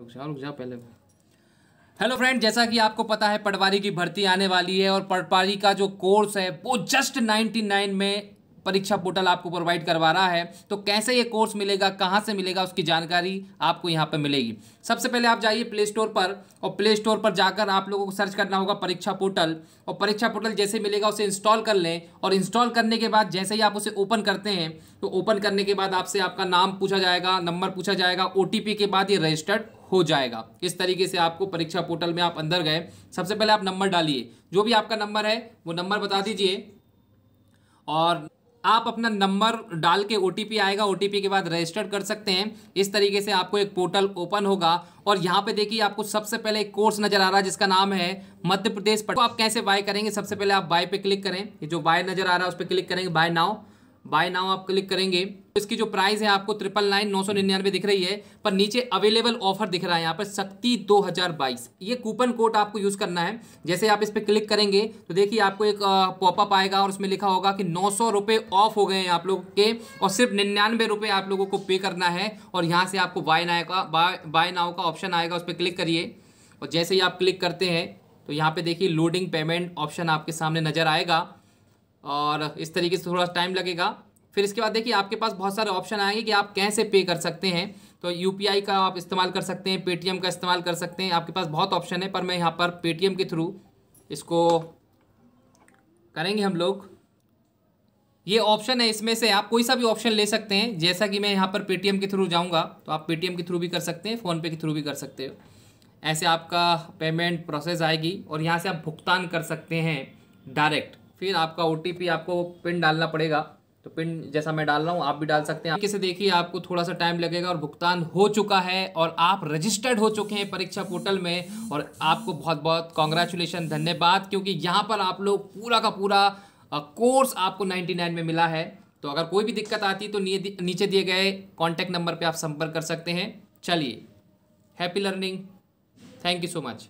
रुक जा रुक जा पहले हेलो फ्रेंड जैसा कि आपको पता है पटवारी की भर्ती आने वाली है और पटवारी का जो कोर्स है वो जस्ट 99 में परीक्षा पोर्टल आपको प्रोवाइड करवा रहा है तो कैसे ये कोर्स मिलेगा कहाँ से मिलेगा उसकी जानकारी आपको यहाँ पर मिलेगी सबसे पहले आप जाइए प्ले स्टोर पर और प्ले स्टोर पर जाकर आप लोगों को सर्च करना होगा परीक्षा पोर्टल और परीक्षा पोर्टल जैसे मिलेगा उसे इंस्टॉल कर लें और इंस्टॉल करने के बाद जैसे ही आप उसे ओपन करते हैं तो ओपन करने के बाद आपसे आपका नाम पूछा जाएगा नंबर पूछा जाएगा ओ के बाद ये रजिस्टर्ड हो जाएगा इस तरीके से आपको परीक्षा पोर्टल में आप अंदर गए सबसे पहले आप नंबर डालिए जो भी आपका नंबर है वो नंबर बता दीजिए और आप अपना नंबर डाल के ओ आएगा ओ के बाद रजिस्टर कर सकते हैं इस तरीके से आपको एक पोर्टल ओपन होगा और यहाँ पे देखिए आपको सबसे पहले एक कोर्स नजर आ रहा है जिसका नाम है मध्य प्रदेश पर तो आप कैसे बाय करेंगे सबसे पहले आप बाय पे क्लिक करें ये जो बाय नजर आ रहा है उस पर क्लिक करेंगे बाय नाव बाय नाउ आप क्लिक करेंगे इसकी जो प्राइस है आपको ट्रिपल नाइन नौ सौ निन्यानवे दिख रही है पर नीचे अवेलेबल ऑफर दिख रहा है यहाँ पर शक्ति 2022 ये कूपन कोड आपको यूज़ करना है जैसे आप इस पर क्लिक करेंगे तो देखिए आपको एक पॉपअप आएगा और उसमें लिखा होगा कि नौ सौ रुपये ऑफ हो गए हैं आप लोगों के और सिर्फ निन्यानवे रुपये आप लोगों को पे करना है और यहाँ से आपको बाय नाव का बाय बाय नाव का ऑप्शन आएगा उस पर क्लिक करिए और जैसे ही आप क्लिक करते हैं तो यहाँ पर देखिए लोडिंग पेमेंट ऑप्शन आपके सामने नज़र आएगा और इस तरीके से थोड़ा टाइम लगेगा फिर इसके बाद देखिए आपके पास बहुत सारे ऑप्शन आएंगे कि आप कैसे पे कर सकते हैं तो यू का आप इस्तेमाल कर सकते हैं पेटीएम का इस्तेमाल कर सकते हैं आपके पास बहुत ऑप्शन है पर मैं यहाँ पर पेटीएम के थ्रू इसको करेंगे हम लोग ये ऑप्शन है इसमें से आप कोई सा भी ऑप्शन ले सकते हैं जैसा कि मैं यहाँ पर पेटीएम के थ्रू जाऊँगा तो आप पेटीएम के थ्रू भी कर सकते हैं फ़ोनपे के थ्रू भी कर सकते हो ऐसे आपका पेमेंट प्रोसेस आएगी और यहाँ से आप भुगतान कर सकते हैं डायरेक्ट फिर आपका ओ आपको पिन डालना पड़ेगा तो पिन जैसा मैं डाल रहा हूँ आप भी डाल सकते हैं किसे देखिए आपको थोड़ा सा टाइम लगेगा और भुगतान हो चुका है और आप रजिस्टर्ड हो चुके हैं परीक्षा पोर्टल में और आपको बहुत बहुत कॉन्ग्रेचुलेसन धन्यवाद क्योंकि यहाँ पर आप लोग पूरा का पूरा कोर्स आपको 99 में मिला है तो अगर कोई भी दिक्कत आती है तो नीचे दिए गए कॉन्टैक्ट नंबर पर आप संपर्क कर सकते हैं चलिए happy learning thank you so much